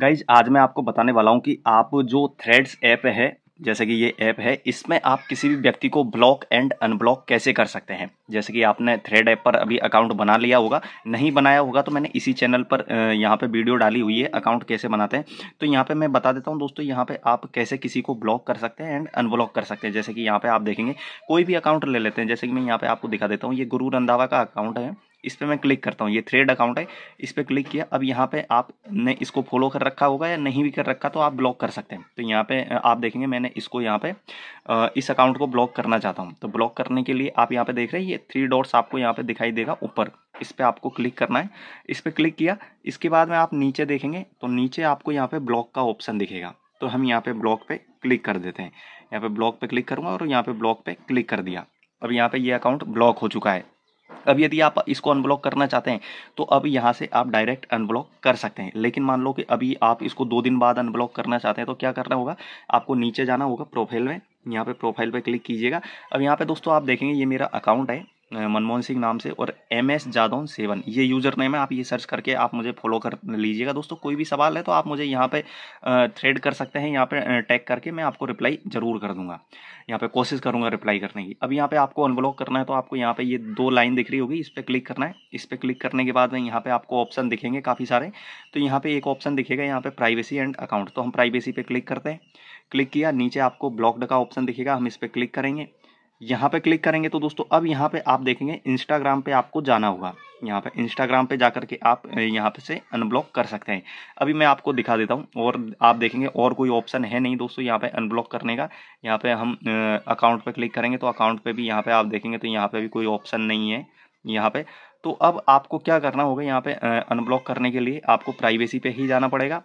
guys आज मैं आपको बताने वाला हूँ कि आप जो थ्रेड्स ऐप है जैसे कि ये ऐप है इसमें आप किसी भी व्यक्ति को ब्लॉक एंड अनब्लॉक कैसे कर सकते हैं जैसे कि आपने थ्रेड ऐप पर अभी अकाउंट बना लिया होगा नहीं बनाया होगा तो मैंने इसी चैनल पर यहाँ पे वीडियो डाली हुई है अकाउंट कैसे बनाते हैं तो यहाँ पे मैं बता देता हूँ दोस्तों यहाँ पे आप कैसे किसी को ब्लॉक कर सकते हैं एंड अनब्लॉक कर सकते हैं जैसे कि यहाँ पर आप देखेंगे कोई भी अकाउंट ले लेते हैं जैसे कि मैं यहाँ पर आपको दिखा देता हूँ ये गुरु रंधावा का अकाउंट है इस पर मैं क्लिक करता हूँ ये थ्रेड अकाउंट है इस पर क्लिक किया अब यहाँ पे आपने इसको फॉलो कर रखा होगा या नहीं भी कर रखा तो आप ब्लॉक कर सकते हैं तो यहाँ पे आप देखेंगे मैंने इसको यहाँ पे इस अकाउंट को ब्लॉक करना चाहता हूँ तो ब्लॉक करने के लिए आप यहाँ पे देख रहे हैं ये थ्री डॉट्स आपको यहाँ पे दिखाई देगा ऊपर इस पर आपको क्लिक करना है इस पर क्लिक किया इसके बाद में आप नीचे देखेंगे तो नीचे आपको यहाँ पे ब्लॉक का ऑप्शन दिखेगा तो हम यहाँ पे ब्लॉक पे क्लिक कर देते हैं यहाँ पे ब्लॉक पे क्लिक करूँगा और यहाँ पे ब्लॉक पे क्लिक कर दिया अब यहाँ पे ये यह अकाउंट ब्लॉक हो चुका है अब यदि आप इसको अनब्लॉक करना चाहते हैं तो अब यहाँ से आप डायरेक्ट अनब्लॉक कर सकते हैं लेकिन मान लो कि अभी आप इसको दो दिन बाद अनब्लॉक करना चाहते हैं तो क्या करना होगा आपको नीचे जाना होगा प्रोफाइल में यहाँ पे प्रोफाइल पे क्लिक कीजिएगा अब यहाँ पे दोस्तों आप देखेंगे ये मेरा अकाउंट है मनमोहन सिंह नाम से और एम एस जादौन सेवन ये यूजर नेम है आप ये सर्च करके आप मुझे फॉलो कर लीजिएगा दोस्तों कोई भी सवाल है तो आप मुझे यहाँ पे थ्रेड कर सकते हैं यहाँ पे टैग करके मैं आपको रिप्लाई जरूर कर दूंगा यहाँ पे कोशिश करूंगा रिप्लाई करने की अब यहाँ पे आपको अनब्लॉक करना है तो आपको यहाँ पे ये दो लाइन दिख रही होगी इस पर क्लिक करना है इस पर क्लिक करने के बाद में यहाँ पे आपको ऑप्शन दिखेंगे काफ़ी सारे तो यहाँ पे एक ऑप्शन दिखेगा यहाँ पे प्राइवेसी एंड अकाउंट तो हम प्राइवेसी पे क्लिक करते हैं क्लिक किया नीचे आपको ब्लॉक्ड का ऑप्शन दिखेगा हम इस पर क्लिक करेंगे यहाँ पे क्लिक करेंगे तो दोस्तों अब यहाँ पे आप देखेंगे इंस्टाग्राम पे आपको जाना होगा यहाँ पे इंस्टाग्राम पे जा करके आप यहाँ पे से अनब्लॉक कर सकते हैं अभी मैं आपको दिखा देता हूँ और आप देखेंगे और कोई ऑप्शन है नहीं दोस्तों यहाँ पे अनब्लॉक करने का यहाँ पे हम अकाउंट पे क्लिक करेंगे तो अकाउंट पे भी यहाँ पे आप देखेंगे तो यहाँ पे भी कोई ऑप्शन नहीं है यहाँ पे तो अब आपको क्या करना होगा यहाँ पे अनब्लॉक करने के लिए आपको प्राइवेसी पे ही जाना पड़ेगा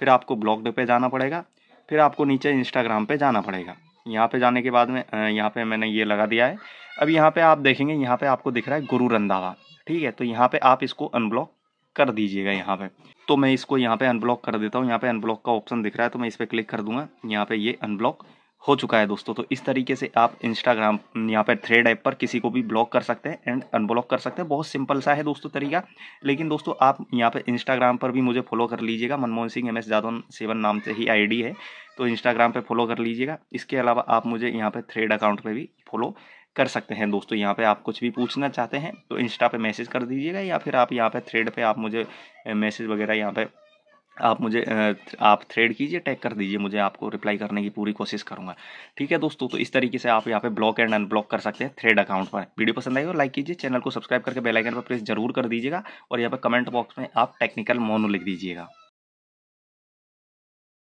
फिर आपको ब्लॉकड पे जाना पड़ेगा फिर आपको नीचे इंस्टाग्राम पे जाना पड़ेगा यहाँ पे जाने के बाद में यहाँ पे मैंने ये लगा दिया है अब यहाँ पे आप देखेंगे यहाँ पे आपको दिख रहा है गुरु रंधावा ठीक है तो यहाँ पे आप इसको अनब्लॉक कर दीजिएगा यहाँ पे तो मैं इसको यहाँ पे अनब्लॉक कर देता हूँ यहाँ पे अनब्लॉक का ऑप्शन दिख रहा है तो मैं इस पर क्लिक कर दूंगा यहाँ पे ये अनब्लॉक हो चुका है दोस्तों तो इस तरीके से आप इंस्टाग्राम यहाँ पर थ्रेड ऐप पर किसी को भी ब्लॉक कर सकते हैं एंड अनब्लॉक कर सकते हैं बहुत सिंपल सा है दोस्तों तरीका लेकिन दोस्तों आप यहाँ पर इंस्टाग्राम पर भी मुझे फॉलो कर लीजिएगा Manmohan Singh M S seven नाम से ही आईडी है तो इंस्टाग्राम पर फॉलो कर लीजिएगा इसके अलावा आप मुझे यहाँ पर थ्रेड अकाउंट पर भी फॉलो कर सकते हैं दोस्तों यहाँ पे आप कुछ भी पूछना चाहते हैं तो इंस्टा पे मैसेज कर दीजिएगा या फिर आप यहाँ पे थ्रेड पे आप मुझे मैसेज वगैरह यहाँ पे आप मुझे आप थ्रेड कीजिए टैग कर दीजिए मुझे आपको रिप्लाई करने की पूरी कोशिश करूँगा ठीक है दोस्तों तो इस तरीके से आप यहाँ पे ब्लॉक एंड अनब्लॉक कर सकते हैं थ्रेड अकाउंट पर वीडियो पसंद आई हो लाइक कीजिए चैनल को सब्सक्राइब करके बेल आइकन पर प्रेस जरूर कर दीजिएगा और यहाँ पर कमेंट बॉक्स में आप टेक्निकल मोनो लिख दीजिएगा